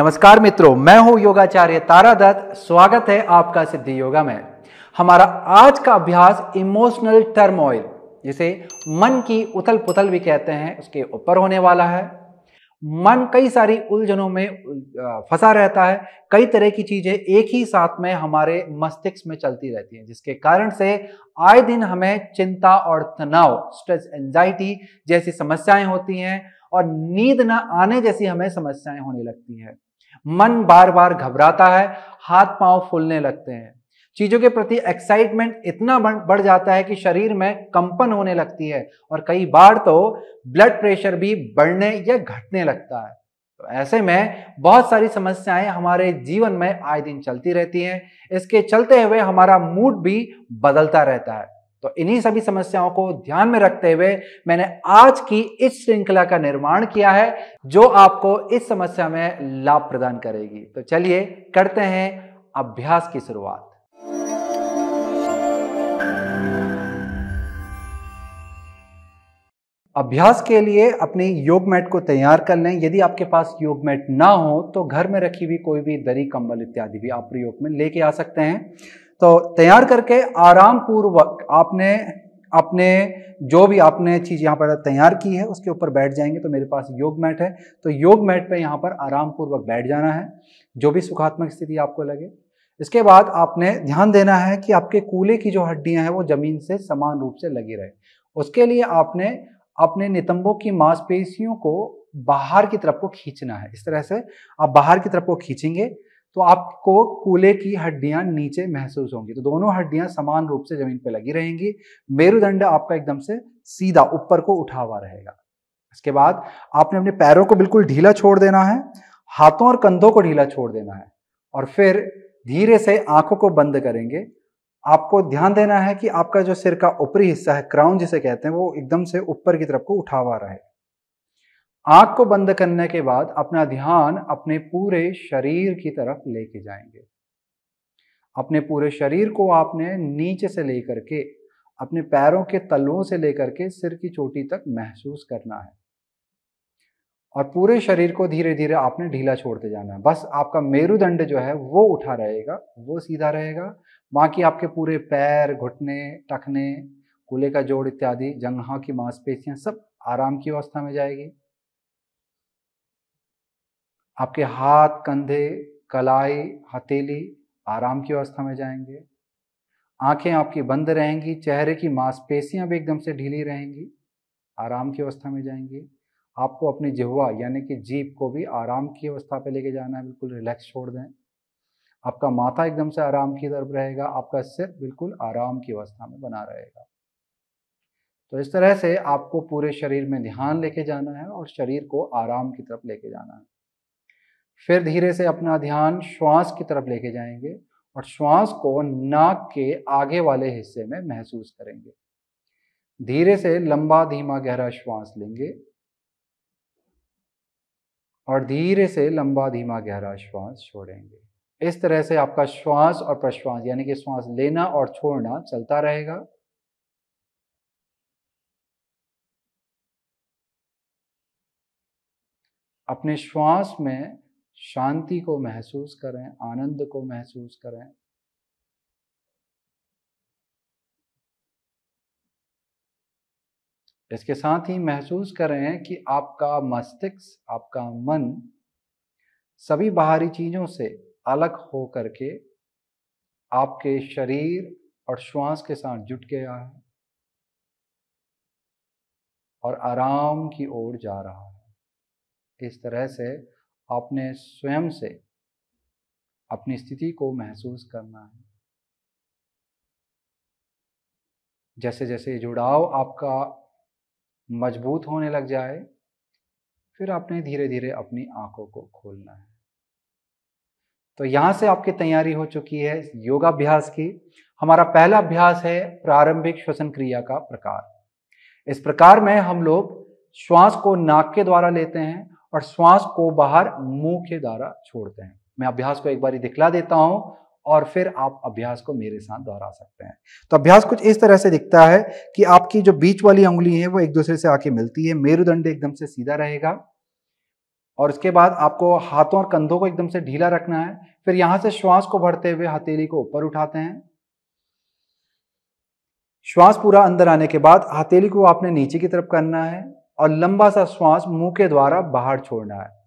नमस्कार मित्रों मैं हूं योगाचार्य तारा दत्त स्वागत है आपका सिद्धि योगा में हमारा आज का अभ्यास इमोशनल टर्मोइल जिसे मन की उथल पुथल भी कहते हैं उसके ऊपर होने वाला है मन कई सारी उलझनों में फंसा रहता है कई तरह की चीजें एक ही साथ में हमारे मस्तिष्क में चलती रहती हैं जिसके कारण से आए दिन हमें चिंता और तनाव स्ट्रेस एंजाइटी जैसी समस्याएं होती हैं और नींद ना आने जैसी हमें समस्याएं होने लगती हैं मन बार बार घबराता है हाथ पांव फूलने लगते हैं चीज़ों के प्रति एक्साइटमेंट इतना बढ़ जाता है कि शरीर में कंपन होने लगती है और कई बार तो ब्लड प्रेशर भी बढ़ने या घटने लगता है तो ऐसे में बहुत सारी समस्याएं हमारे जीवन में आए दिन चलती रहती हैं इसके चलते हुए हमारा मूड भी बदलता रहता है तो इन्हीं सभी समस्याओं को ध्यान में रखते हुए मैंने आज की इस श्रृंखला का निर्माण किया है जो आपको इस समस्या में लाभ प्रदान करेगी तो चलिए करते हैं अभ्यास की शुरुआत अभ्यास के लिए अपने योग मैट को तैयार कर लें यदि आपके पास योग मैट ना हो तो घर में रखी हुई कोई भी दरी कंबल इत्यादि भी आप प्रयोग में लेके आ सकते हैं तो तैयार करके आराम पूर्वक आपने अपने जो भी आपने चीज़ यहाँ पर तैयार की है उसके ऊपर बैठ जाएंगे तो मेरे पास योग मैट है तो योग मैट पे यहाँ पर आराम पूर्वक बैठ जाना है जो भी सुखात्मक स्थिति आपको लगे इसके बाद आपने ध्यान देना है कि आपके कूले की जो हड्डियाँ हैं वो ज़मीन से समान रूप से लगी रहे उसके लिए आपने अपने नितंबों की मांसपेशियों को बाहर की तरफ को खींचना है इस तरह से आप बाहर की तरफ को खींचेंगे तो आपको कूले की हड्डियां नीचे महसूस होंगी तो दोनों हड्डियां समान रूप से जमीन पर लगी रहेंगी मेरुदंड आपका एकदम से सीधा ऊपर को उठा हुआ रहेगा इसके बाद आपने अपने पैरों को बिल्कुल ढीला छोड़ देना है हाथों और कंधों को ढीला छोड़ देना है और फिर धीरे से आंखों को बंद करेंगे आपको ध्यान देना है कि आपका जो सिर का ऊपरी हिस्सा है क्राउन जिसे कहते हैं वो एकदम से ऊपर की तरफ को उठा हुआ रहे आंख को बंद करने के बाद अपना ध्यान अपने पूरे शरीर की तरफ लेके जाएंगे अपने पूरे शरीर को आपने नीचे से लेकर के अपने पैरों के तलों से लेकर के सिर की चोटी तक महसूस करना है और पूरे शरीर को धीरे धीरे आपने ढीला छोड़ते जाना है बस आपका मेरुदंड जो है वो उठा रहेगा वो सीधा रहेगा बाकी आपके पूरे पैर घुटने टखने कूले का जोड़ इत्यादि जंगहा की मांसपेशियां सब आराम की अवस्था में जाएगी आपके हाथ कंधे कलाई हथेली आराम की अवस्था में जाएंगे आंखें आपकी बंद रहेंगी चेहरे की मांसपेशियां भी एकदम से ढीली रहेंगी आराम की अवस्था में जाएंगी आपको अपनी जिहवा यानी कि जीप को भी आराम की अवस्था पे लेके जाना है बिल्कुल रिलैक्स छोड़ दें आपका माथा एकदम से आराम की तरफ रहेगा आपका सिर बिल्कुल आराम की अवस्था में बना रहेगा तो इस तरह से आपको पूरे शरीर में ध्यान लेके जाना है और शरीर को आराम की तरफ लेके जाना है फिर धीरे से अपना ध्यान श्वास की तरफ लेके जाएंगे और श्वास को नाक के आगे वाले हिस्से में महसूस करेंगे धीरे से लंबा धीमा गहरा श्वास लेंगे और धीरे से लंबा धीमा गहरा श्वास छोड़ेंगे इस तरह से आपका श्वास और प्रश्वास यानी कि श्वास लेना और छोड़ना चलता रहेगा अपने श्वास में शांति को महसूस करें आनंद को महसूस करें इसके साथ ही महसूस करें कि आपका मस्तिष्क आपका मन सभी बाहरी चीज़ों से अलग हो करके आपके शरीर और श्वास के साथ जुट गया है और आराम की ओर जा रहा है इस तरह से आपने स्वयं से अपनी स्थिति को महसूस करना है जैसे जैसे जुड़ाव आपका मजबूत होने लग जाए फिर आपने धीरे धीरे अपनी आंखों को खोलना है तो यहां से आपकी तैयारी हो चुकी है योगाभ्यास की हमारा पहला अभ्यास है प्रारंभिक श्वसन क्रिया का प्रकार इस प्रकार में हम लोग श्वास को नाक के द्वारा लेते हैं और श्वास को बाहर मुंह के द्वारा छोड़ते हैं मैं अभ्यास को एक बार दिखला देता हूं और फिर आप अभ्यास को मेरे साथ दोहरा सकते हैं तो अभ्यास कुछ इस तरह से दिखता है कि आपकी जो बीच वाली उंगली है वो एक दूसरे से आके मिलती है मेरुदंड एकदम से सीधा रहेगा और उसके बाद आपको हाथों और कंधों को एकदम से ढीला रखना है फिर यहां से श्वास को भरते हुए हथेली को ऊपर उठाते हैं श्वास पूरा अंदर आने के बाद हथेली को आपने नीचे की तरफ करना है और लंबा सा श्वास मुंह के द्वारा बाहर छोड़ना है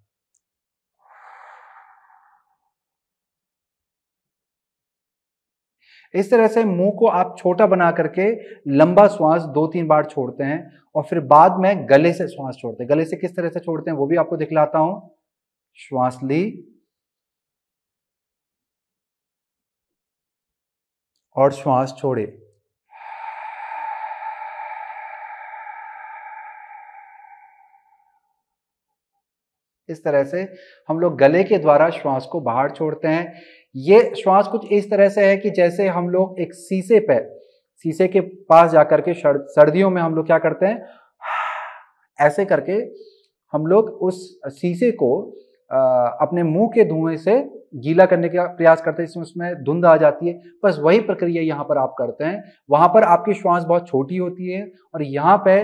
इस तरह से मुंह को आप छोटा बना करके लंबा श्वास दो तीन बार छोड़ते हैं और फिर बाद में गले से श्वास छोड़ते हैं गले से किस तरह से छोड़ते हैं वो भी आपको दिखलाता हूं श्वास ली और श्वास छोड़े इस तरह से हम लोग गले के द्वारा श्वास को बाहर छोड़ते हैं ये श्वास कुछ इस तरह से है कि जैसे हम लोग एक शीशे पे शीशे के पास जाकर के सर्दियों में हम लोग क्या करते हैं ऐसे करके हम लोग उस शीशे को अपने मुंह के धुएं से गीला करने का प्रयास करते हैं इसमें उसमें धुंध आ जाती है बस वही प्रक्रिया यहाँ पर आप करते हैं वहां पर आपकी श्वास बहुत छोटी होती है और यहाँ पे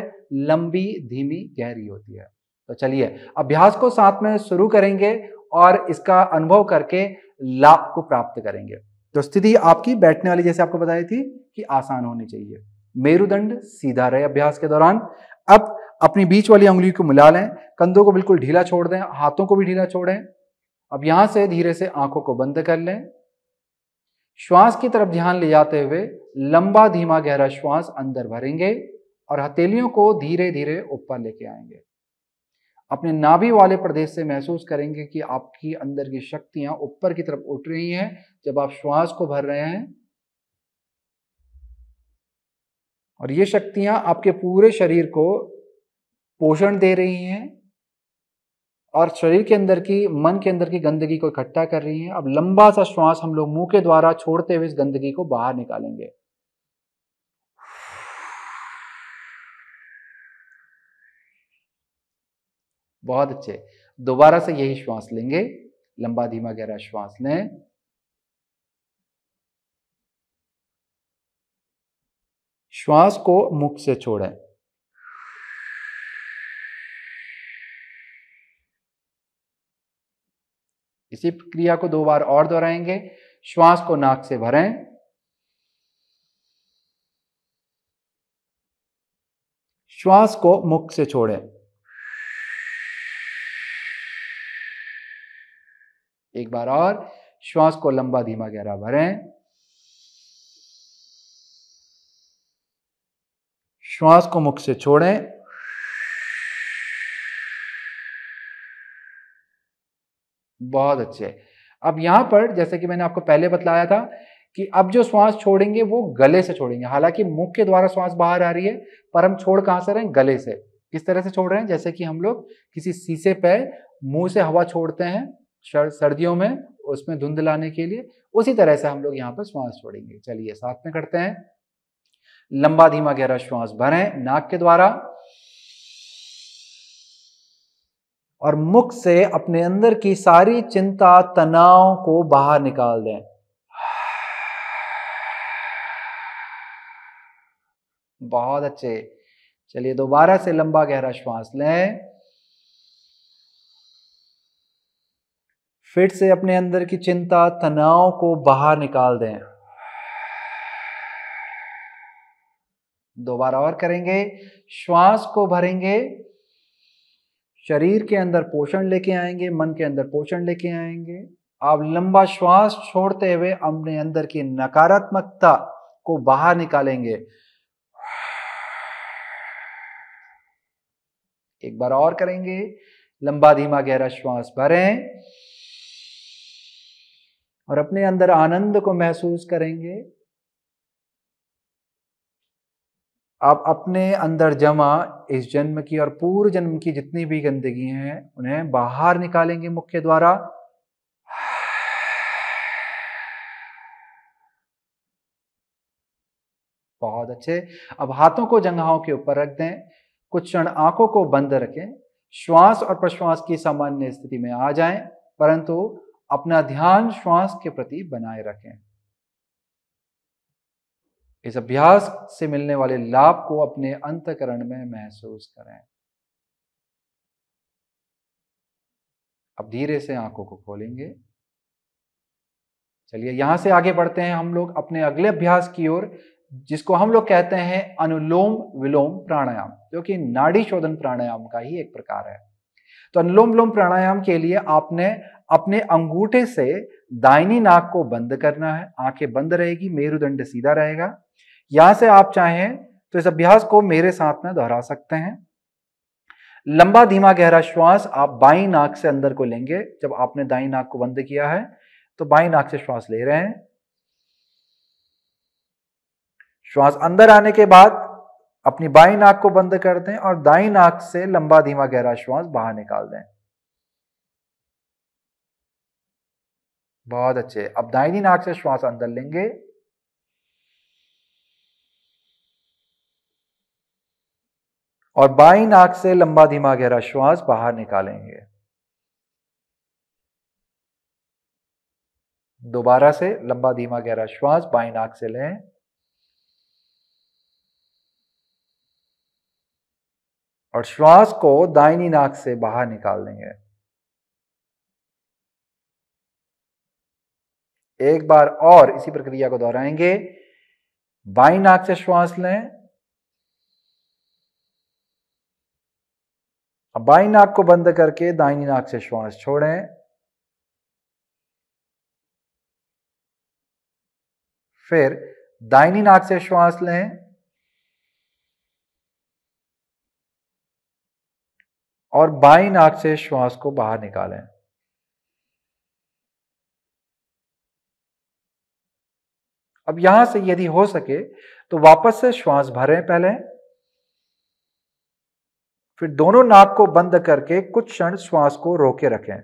लंबी धीमी गहरी होती है तो चलिए अभ्यास को साथ में शुरू करेंगे और इसका अनुभव करके लाभ को प्राप्त करेंगे तो स्थिति आपकी बैठने वाली जैसे आपको बताई थी कि आसान होनी चाहिए मेरुदंड सीधा रहे अभ्यास के दौरान अब अपनी बीच वाली उंगली को मिला लें कंधों को बिल्कुल ढीला छोड़ दें हाथों को भी ढीला छोड़ें अब यहां से धीरे से आंखों को बंद कर लें श्वास की तरफ ध्यान ले जाते हुए लंबा धीमा गहरा श्वास अंदर भरेंगे और हथेलियों को धीरे धीरे ऊपर लेके आएंगे अपने नाभि वाले प्रदेश से महसूस करेंगे कि आपकी अंदर की शक्तियां ऊपर की तरफ उठ रही हैं जब आप श्वास को भर रहे हैं और ये शक्तियां आपके पूरे शरीर को पोषण दे रही हैं और शरीर के अंदर की मन के अंदर की गंदगी को इकट्ठा कर रही हैं अब लंबा सा श्वास हम लोग मुंह के द्वारा छोड़ते हुए इस गंदगी को बाहर निकालेंगे बहुत अच्छे दोबारा से यही श्वास लेंगे लंबा धीमा गहरा श्वास लें श्वास को मुख से छोड़ें इसी प्रक्रिया को दो बार और दोहराएंगे श्वास को नाक से भरें श्वास को मुख से छोड़ें एक बार और श्वास को लंबा धीमा गहरा भरें श्वास को मुख से छोड़ें बहुत अच्छे अब यहां पर जैसे कि मैंने आपको पहले बतलाया था कि अब जो श्वास छोड़ेंगे वो गले से छोड़ेंगे हालांकि मुख के द्वारा श्वास बाहर आ रही है पर हम छोड़ कहां से रहे हैं गले से किस तरह से छोड़ रहे हैं जैसे कि हम लोग किसी शीशे पे मुंह से हवा छोड़ते हैं सर्दियों में उसमें धुंध लाने के लिए उसी तरह से हम लोग यहाँ पर श्वास छोड़ेंगे चलिए साथ में करते हैं लंबा धीमा गहरा श्वास भरें नाक के द्वारा और मुख से अपने अंदर की सारी चिंता तनाव को बाहर निकाल दें बहुत अच्छे चलिए दोबारा से लंबा गहरा श्वास लें फिर से अपने अंदर की चिंता तनाव को बाहर निकाल दें दोबारा और करेंगे श्वास को भरेंगे शरीर के अंदर पोषण लेके आएंगे मन के अंदर पोषण लेके आएंगे आप लंबा श्वास छोड़ते हुए अपने अंदर की नकारात्मकता को बाहर निकालेंगे एक बार और करेंगे लंबा धीमा गहरा श्वास भरें और अपने अंदर आनंद को महसूस करेंगे आप अपने अंदर जमा इस जन्म की और पूर्व जन्म की जितनी भी गंदगी हैं उन्हें बाहर निकालेंगे मुख्य द्वारा बहुत अच्छे अब हाथों को जंघाओं के ऊपर रख दें कुछ क्षण आंखों को बंद रखें श्वास और प्रश्वास की सामान्य स्थिति में आ जाएं परंतु अपना ध्यान श्वास के प्रति बनाए रखें इस अभ्यास से मिलने वाले लाभ को अपने अंतकरण में महसूस करें अब धीरे से आंखों को खोलेंगे चलिए यहां से आगे बढ़ते हैं हम लोग अपने अगले अभ्यास की ओर जिसको हम लोग कहते हैं अनुलोम विलोम प्राणायाम जो कि नाड़ी शोधन प्राणायाम का ही एक प्रकार है तो अनुलोम विलोम प्राणायाम के लिए आपने अपने अंगूठे से दाहिनी नाक को बंद करना है आंखें बंद रहेगी मेरुदंड सीधा रहेगा यहां से आप चाहें तो इस अभ्यास को मेरे साथ में दोहरा सकते हैं लंबा धीमा गहरा श्वास आप बाई नाक से अंदर को लेंगे जब आपने दाई नाक को बंद किया है तो बाई नाक से श्वास ले रहे हैं श्वास अंदर आने के बाद अपनी बाई नाक को बंद कर दें और दाई नाक से लंबा धीमा गहरा श्वास बाहर निकाल दें बहुत अच्छे अब दाइनी नाक से श्वास अंदर लेंगे और बाई नाक से लंबा धीमा गहरा श्वास बाहर निकालेंगे दोबारा से लंबा धीमा गहरा श्वास बाई नाक से लें और श्वास को दाहिनी नाक से बाहर निकाल देंगे एक बार और इसी प्रक्रिया को दोहराएंगे बाई नाक से श्वास लें अब बाई नाक को बंद करके दाहिनी नाक से श्वास छोड़ें फिर दाहिनी नाक से श्वास लें और बाई नाक से श्वास को बाहर निकालें अब यहां से यदि हो सके तो वापस से श्वास भरें पहले फिर दोनों नाक को बंद करके कुछ क्षण श्वास को रोके रखें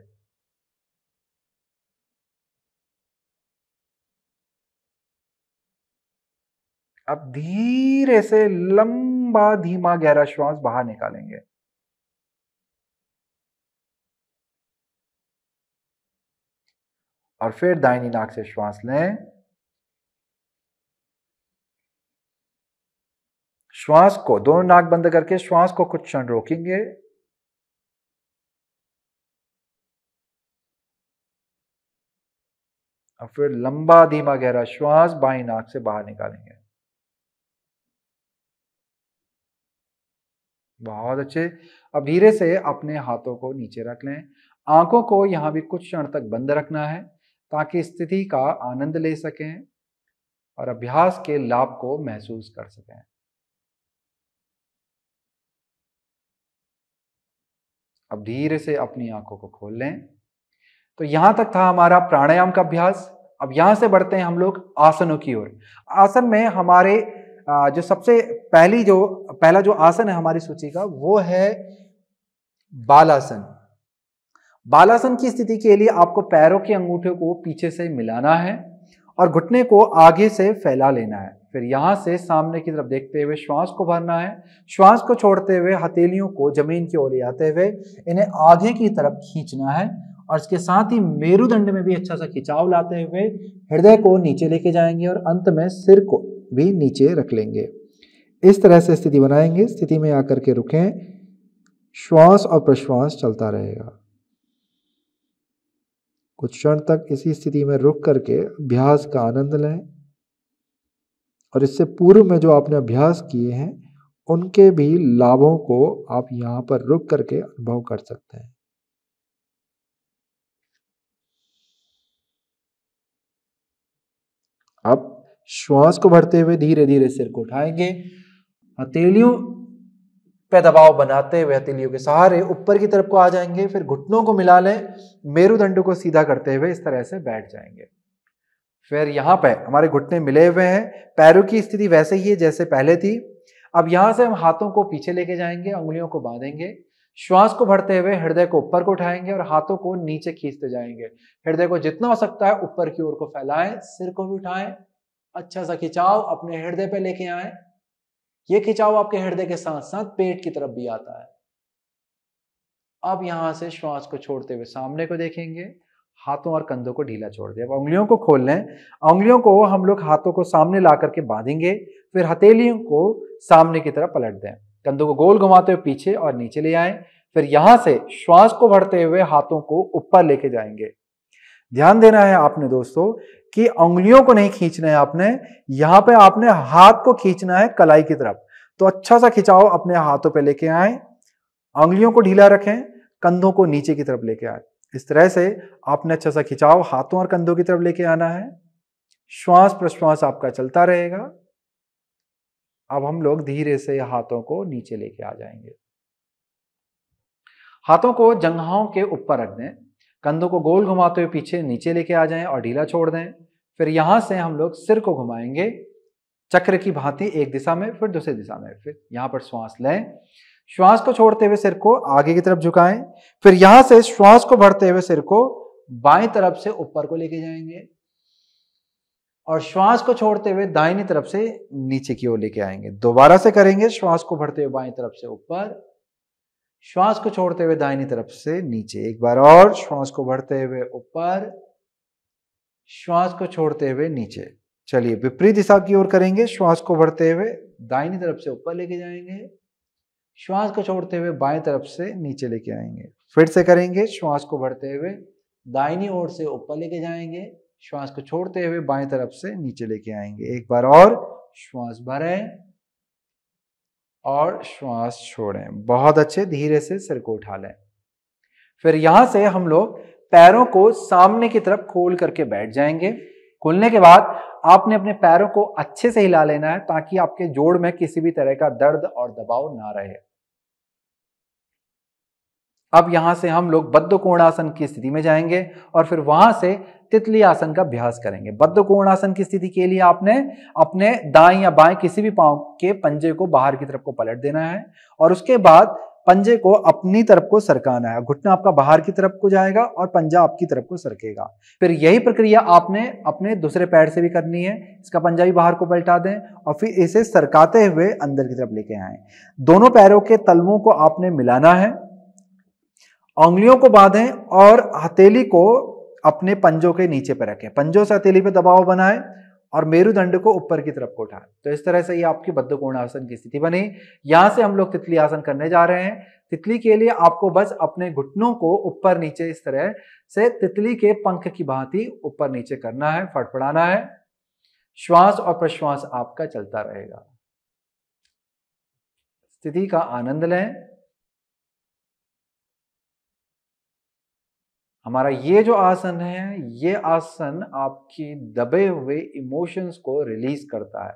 अब धीरे से लंबा धीमा गहरा श्वास बाहर निकालेंगे और फिर दाहिनी नाक से श्वास लें श्वास को दोनों नाक बंद करके श्वास को कुछ क्षण रोकेंगे और फिर लंबा धीमा गहरा श्वास बाई नाक से बाहर निकालेंगे बहुत अच्छे अब धीरे से अपने हाथों को नीचे रख लें आंखों को यहां भी कुछ क्षण तक बंद रखना है ताकि स्थिति का आनंद ले सकें और अभ्यास के लाभ को महसूस कर सकें अब धीरे से अपनी आंखों को खोल लें तो यहां तक था हमारा प्राणायाम का अभ्यास अब यहां से बढ़ते हैं हम लोग आसनों की ओर आसन में हमारे जो सबसे पहली जो पहला जो आसन है हमारी सूची का वो है बालासन बालासन की स्थिति के लिए आपको पैरों के अंगूठे को पीछे से मिलाना है और घुटने को आगे से फैला लेना है फिर यहाँ से सामने की तरफ देखते हुए श्वास को भरना है श्वास को छोड़ते हुए हथेलियों को जमीन की ओर ले आते हुए इन्हें आगे की तरफ खींचना है और इसके साथ ही मेरुदंड में भी अच्छा सा खिंचाव लाते हुए हृदय को नीचे लेके जाएंगे और अंत में सिर को भी नीचे रख लेंगे इस तरह से स्थिति बनाएंगे स्थिति में आकर के रुकें श्वास और प्रश्वास चलता रहेगा कुछ क्षण तक इसी स्थिति में रुक करके अभ्यास का आनंद लें और इससे पूर्व में जो आपने अभ्यास किए हैं उनके भी लाभों को आप यहाँ पर रुक करके अनुभव कर सकते हैं अब श्वास को भरते हुए धीरे धीरे सिर को उठाएंगे हथेलियों दबाव बनाते हुए हथेलियों के सहारे ऊपर की तरफ को आ जाएंगे फिर घुटनों को मिला लें मेरुदंड को सीधा करते हुए इस तरह से बैठ जाएंगे फिर यहाँ पे हमारे घुटने मिले हुए हैं पैरों की स्थिति वैसे ही है जैसे पहले थी अब यहाँ से हम हाथों को पीछे लेके जाएंगे उंगलियों को बांधेंगे श्वास को भरते हुए हृदय को ऊपर को उठाएंगे और हाथों को नीचे खींचते जाएंगे हृदय को जितना हो सकता है ऊपर की ओर को फैलाएं सिर को भी उठाएं अच्छा सा खिंचाव अपने हृदय पे लेके आए ये खिंचाव आपके हृदय के साथ साथ पेट की तरफ भी आता है अब यहां से श्वास को छोड़ते हुए सामने को देखेंगे हाथों और कंधों को ढीला छोड़ दिया अब उंगलियों को खोल लें उंगलियों को हम लोग हाथों को सामने ला करके बांधेंगे फिर हथेलियों को सामने की तरफ पलट दें कंधों को गोल घुमाते हुए पीछे और नीचे ले आए फिर यहां से श्वास को भरते हुए हाथों को ऊपर लेके जाएंगे ध्यान देना है आपने दोस्तों कि उंगलियों को नहीं खींचना है आपने यहां पे आपने हाथ को खींचना है कलाई की तरफ तो अच्छा सा खिंचाव अपने हाथों पे लेके आए उंगलियों को ढीला रखें कंधों को नीचे की तरफ लेके आए इस तरह से आपने अच्छा सा खिंचाओ हाथों और कंधों की तरफ लेके आना है श्वास प्रश्वास आपका चलता रहेगा अब हम लोग धीरे से हाथों को नीचे लेके आ जाएंगे हाथों को जंघाओं के ऊपर रख दें कंधों को गोल घुमाते हुए पीछे नीचे लेके आ जाएं और ढीला छोड़ दें फिर यहां से हम लोग सिर को घुमाएंगे चक्र की भांति एक दिशा में फिर दूसरी दिशा में फिर यहां पर श्वास लें श्वास को छोड़ते हुए सिर को आगे की तरफ झुकाएं फिर यहां से श्वास को भरते हुए सिर को बाएं तरफ से ऊपर को लेके जाएंगे और श्वास को छोड़ते हुए दाहिनी तरफ से नीचे की ओर लेके आएंगे दोबारा से करेंगे श्वास को भरते हुए बाएं तरफ से ऊपर श्वास को छोड़ते हुए दाहिनी तरफ से नीचे एक बार और श्वास को भरते हुए ऊपर श्वास को छोड़ते हुए नीचे चलिए विपरीत दिशा की ओर करेंगे श्वास को भरते हुए दाहिनी तरफ से ऊपर लेके जाएंगे श्वास को छोड़ते हुए बाएं तरफ से नीचे लेके आएंगे फिर से करेंगे श्वास को भरते हुए दाहिनी ओर से ऊपर लेके जाएंगे श्वास को छोड़ते हुए बाएं तरफ से नीचे लेके आएंगे एक बार और श्वास भरें और श्वास छोड़ें बहुत अच्छे धीरे से सिर को उठा लें फिर यहां से हम लोग पैरों को सामने की तरफ खोल करके बैठ जाएंगे खोलने के बाद आपने अपने पैरों को अच्छे से हिला लेना है ताकि आपके जोड़ में किसी भी तरह का दर्द और दबाव ना रहे अब यहां से हम लोग बद्ध कोणासन की स्थिति में जाएंगे और फिर वहां से तितली आसन का अभ्यास करेंगे बद्ध आसन की स्थिति के लिए आपने अपने दाएं या बाएं किसी भी पांव के पंजे को बाहर की तरफ को पलट देना है और उसके बाद पंजे को अपनी तरफ को सरकाना है घुटना आपका बाहर की तरफ को जाएगा और पंजा आपकी तरफ को सरकेगा फिर यही प्रक्रिया आपने अपने दूसरे पैर से भी करनी है इसका पंजा भी बाहर को पलटा दें और फिर इसे सरकाते हुए अंदर की तरफ लेके आए दोनों पैरों के तलवों को आपने मिलाना है उंगलियों को बांधें और हथेली को अपने पंजों के नीचे पर रखें पंजों से हथेली पर दबाव बनाए और मेरुदंड को ऊपर की तरफ को उठाएं तो इस तरह से ये आपकी बद्धकोण आसन की स्थिति बनी यहां से हम लोग तितली आसन करने जा रहे हैं तितली के लिए आपको बस अपने घुटनों को ऊपर नीचे इस तरह से तितली के पंख की भांति ऊपर नीचे करना है फटफड़ाना है श्वास और प्रश्वास आपका चलता रहेगा स्थिति का आनंद लें हमारा ये जो आसन है ये आसन आपकी दबे हुए इमोशंस को रिलीज करता है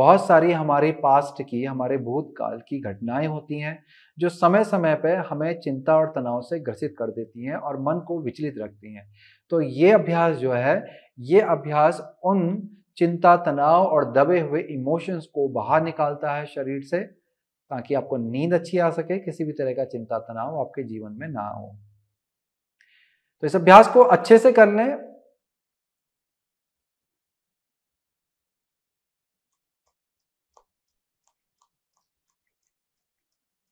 बहुत सारी हमारे पास्ट की हमारे भूतकाल की घटनाएं होती हैं जो समय समय पर हमें चिंता और तनाव से ग्रसित कर देती हैं और मन को विचलित रखती हैं तो ये अभ्यास जो है ये अभ्यास उन चिंता तनाव और दबे हुए इमोशंस को बाहर निकालता है शरीर से ताकि आपको नींद अच्छी आ सके किसी भी तरह का चिंता तनाव आपके जीवन में ना हो तो इस अभ्यास को अच्छे से कर लें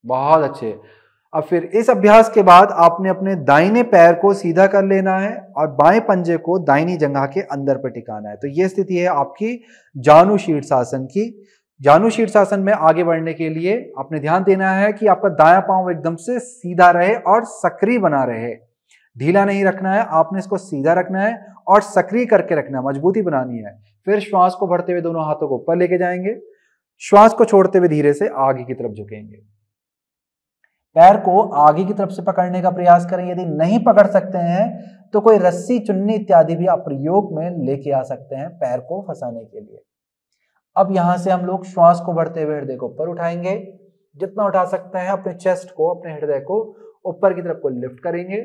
बहुत अच्छे अब फिर इस अभ्यास के बाद आपने अपने दाहिने पैर को सीधा कर लेना है और बाएं पंजे को दाहिनी जंगा के अंदर पर टिकाना है तो यह स्थिति है आपकी जानु शीर्षासन की जानु शीर्षासन में आगे बढ़ने के लिए आपने ध्यान देना है कि आपका दाया पांव एकदम से सीधा रहे और सक्रिय बना रहे ढीला नहीं रखना है आपने इसको सीधा रखना है और सक्रिय करके रखना है मजबूती बनानी है फिर श्वास को भरते हुए दोनों हाथों को ऊपर लेके जाएंगे श्वास को छोड़ते हुए धीरे से आगे की तरफ झुकेंगे पैर को आगे की तरफ से पकड़ने का प्रयास करें यदि नहीं पकड़ सकते हैं तो कोई रस्सी चुन्नी इत्यादि भी आप प्रयोग में लेके आ सकते हैं पैर को फंसाने के लिए अब यहां से हम लोग श्वास को भरते हुए हृदय को ऊपर उठाएंगे जितना उठा सकते हैं अपने चेस्ट को अपने हृदय को ऊपर की तरफ को लिफ्ट करेंगे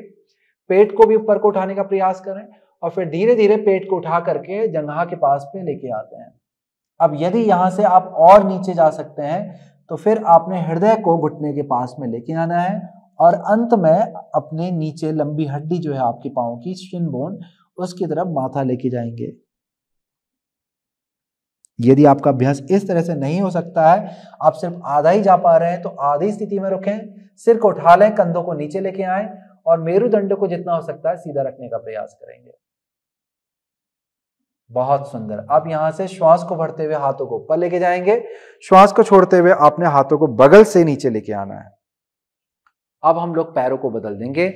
पेट को भी ऊपर को उठाने का प्रयास करें और फिर धीरे धीरे पेट को उठा करके जंघा के पास पे लेके आते हैं अब यदि यहां से आप और नीचे जा सकते हैं तो फिर आपने हृदय को घुटने के पास में लेके आना है और अंत में अपने नीचे लंबी हड्डी जो है आपके पाओ की शिन बोन उसकी तरफ माथा लेके जाएंगे यदि आपका अभ्यास इस तरह से नहीं हो सकता है आप सिर्फ आधा ही जा पा रहे हैं तो आधी स्थिति में रुकें सिर को उठा लें कंधों को नीचे लेके आए और मेरुदंड को जितना हो सकता है सीधा रखने का प्रयास करेंगे बहुत सुंदर अब यहां से श्वास को भरते हुए हाथों को ऊपर लेके जाएंगे श्वास को छोड़ते हुए आपने हाथों को बगल से नीचे लेके आना है अब हम लोग पैरों को बदल देंगे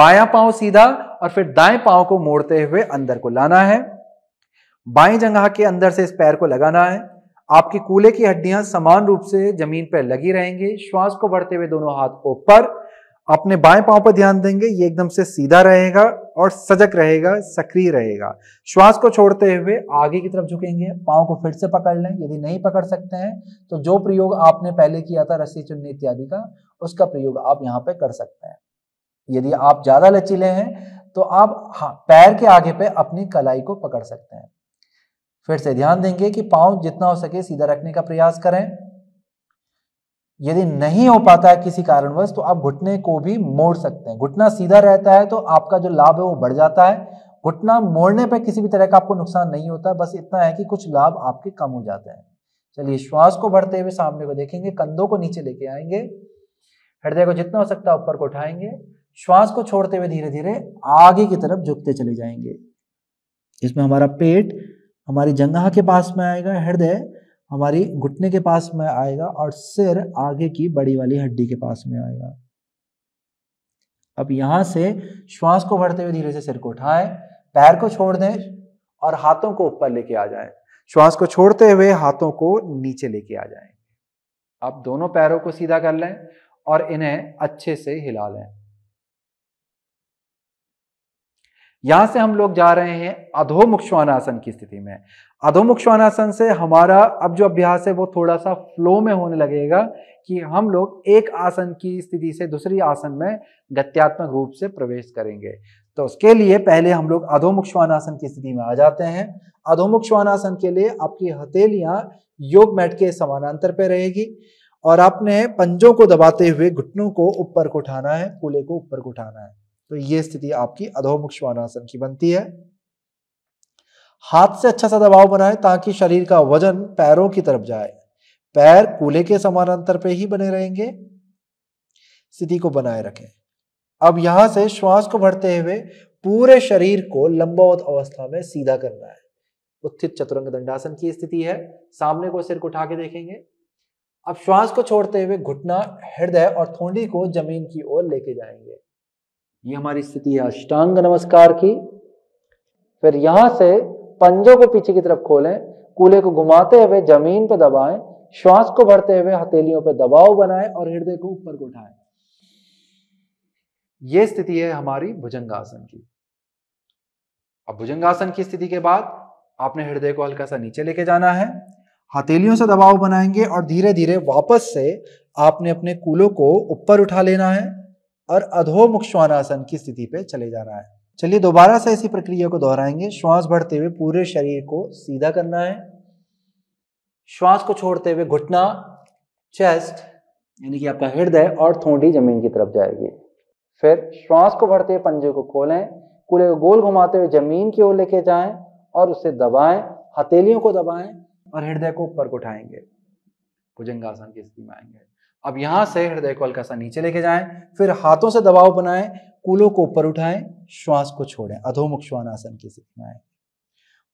बायां पांव सीधा और फिर दाएं पांव को मोड़ते हुए अंदर को लाना है बाएं जंगा के अंदर से इस पैर को लगाना है आपकी कूले की हड्डियां समान रूप से जमीन पर लगी रहेंगी श्वास को भरते हुए दोनों हाथ ऊपर अपने बाएं पांव पर ध्यान देंगे ये एकदम से सीधा रहेगा और सजग रहेगा सक्रिय रहेगा श्वास को छोड़ते हुए आगे की तरफ झुकेंगे पांव को फिर से पकड़ लें यदि नहीं पकड़ सकते हैं तो जो प्रयोग आपने पहले किया था रस्सी चुनने इत्यादि का उसका प्रयोग आप यहाँ पे कर सकते हैं यदि आप ज़्यादा लचीले हैं तो आप हाँ, पैर के आगे पे अपनी कलाई को पकड़ सकते हैं फिर से ध्यान देंगे कि पांव जितना हो सके सीधा रखने का प्रयास करें यदि नहीं हो पाता है किसी कारणवश तो आप घुटने को भी मोड़ सकते हैं घुटना सीधा रहता है तो आपका जो लाभ है वो बढ़ जाता है घुटना मोड़ने पर किसी भी तरह का आपको नुकसान नहीं होता बस इतना है कि कुछ लाभ आपके कम हो जाते हैं चलिए श्वास को बढ़ते हुए सामने को देखेंगे कंधों को नीचे लेके आएंगे हृदय को जितना हो सकता है ऊपर को उठाएंगे श्वास को छोड़ते हुए धीरे धीरे आगे की तरफ झुकते चले जाएंगे इसमें हमारा पेट हमारी जंगा के पास में आएगा हृदय हमारी घुटने के पास में आएगा और सिर आगे की बड़ी वाली हड्डी के पास में आएगा अब यहां से श्वास को भरते हुए धीरे से सिर को उठाएं पैर को छोड़ दें और हाथों को ऊपर लेके आ जाएं श्वास को छोड़ते हुए हाथों को नीचे लेके आ जाएं आप दोनों पैरों को सीधा कर लें और इन्हें अच्छे से हिला लें यहां से हम लोग जा रहे हैं अधोमुख श्वानासन की स्थिति में अधोमुख श्वानासन से हमारा अब जो अभ्यास है वो थोड़ा सा फ्लो में होने लगेगा कि हम लोग एक आसन की स्थिति से दूसरी आसन में गत्यात्मक रूप से प्रवेश करेंगे तो उसके लिए पहले हम लोग अधोमुख श्वानासन की स्थिति में आ जाते हैं अधोमुख श्वानासन के लिए आपकी हथेलियां योग मैट के समानांतर पर रहेगी और आपने पंजों को दबाते हुए घुटनों को ऊपर को उठाना है कूले को ऊपर को उठाना है तो ये स्थिति आपकी अधोमुख श्वानासन की बनती है हाथ से अच्छा सा दबाव बनाएं ताकि शरीर का वजन पैरों की तरफ जाए पैर कूले के समानांतर पे ही बने रहेंगे स्थिति को बनाए रखें अब यहां से श्वास को भरते हुए पूरे शरीर को लंबवत अवस्था में सीधा करना है उत्थित चतुरंग दंडासन की स्थिति है सामने को सिर को उठा के देखेंगे अब श्वास को छोड़ते हुए घुटना हृदय और थोड़ी को जमीन की ओर लेके जाएंगे ये हमारी स्थिति है अष्टांग नमस्कार की फिर यहां से पंजों को पीछे की तरफ खोलें कूले को घुमाते हुए जमीन पर दबाएं श्वास को भरते हुए हथेलियों पर दबाव बनाएं और हृदय को ऊपर को उठाएं यह स्थिति है हमारी भुजंगासन की अब भुजंगासन की स्थिति के बाद आपने हृदय को हल्का सा नीचे लेके जाना है हथेलियों से दबाव बनाएंगे और धीरे धीरे वापस से आपने अपने कूलों को ऊपर उठा लेना है और अधोमुख श्वानासन की स्थिति पे चले जाना है चलिए दोबारा से इसी प्रक्रिया को दोहराएंगे श्वास बढ़ते हुए पूरे शरीर को सीधा करना है श्वास को छोड़ते हुए घुटना चेस्ट यानी कि आपका हृदय और थोड़ी जमीन की तरफ जाएगी फिर श्वास को भरते हुए पंजे को खोलें कूले को गोल घुमाते हुए जमीन की ओर लेके जाएं और उसे दबाएं हथेलियों को दबाएं और हृदय को ऊपर को उठाएंगे भुजंगासन की स्थिति में आएंगे अब यहां से हृदय को हल्का सा नीचे लेके जाएं फिर हाथों से दबाव बनाएं कूलों को ऊपर उठाएं श्वास को छोड़ें अधोमुख श्वानासन की सीखना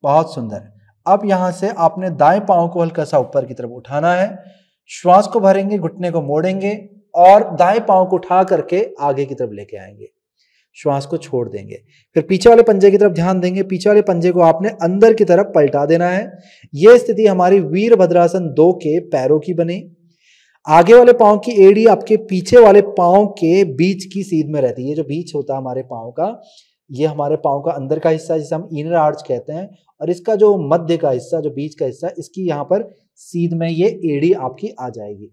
बहुत सुंदर अब यहां से आपने दाएं पांव को हल्का सा ऊपर की तरफ उठाना है श्वास को भरेंगे घुटने को मोड़ेंगे और दाएं पांव को उठा करके आगे की तरफ लेके आएंगे श्वास को छोड़ देंगे फिर पीछे वाले पंजे की तरफ ध्यान देंगे पीछे वाले पंजे को आपने अंदर की तरफ पलटा देना है यह स्थिति हमारी वीरभद्रासन दो के पैरों की बनी आगे वाले पाँव की एड़ी आपके पीछे वाले पाँव के बीच की सीध में रहती है ये जो बीच होता है हमारे पाँव का ये हमारे पाँव का अंदर का हिस्सा जिसे हम इनर आर्च कहते हैं और इसका जो मध्य का हिस्सा जो बीच का हिस्सा इसकी यहाँ पर सीध में ये एड़ी आपकी आ जाएगी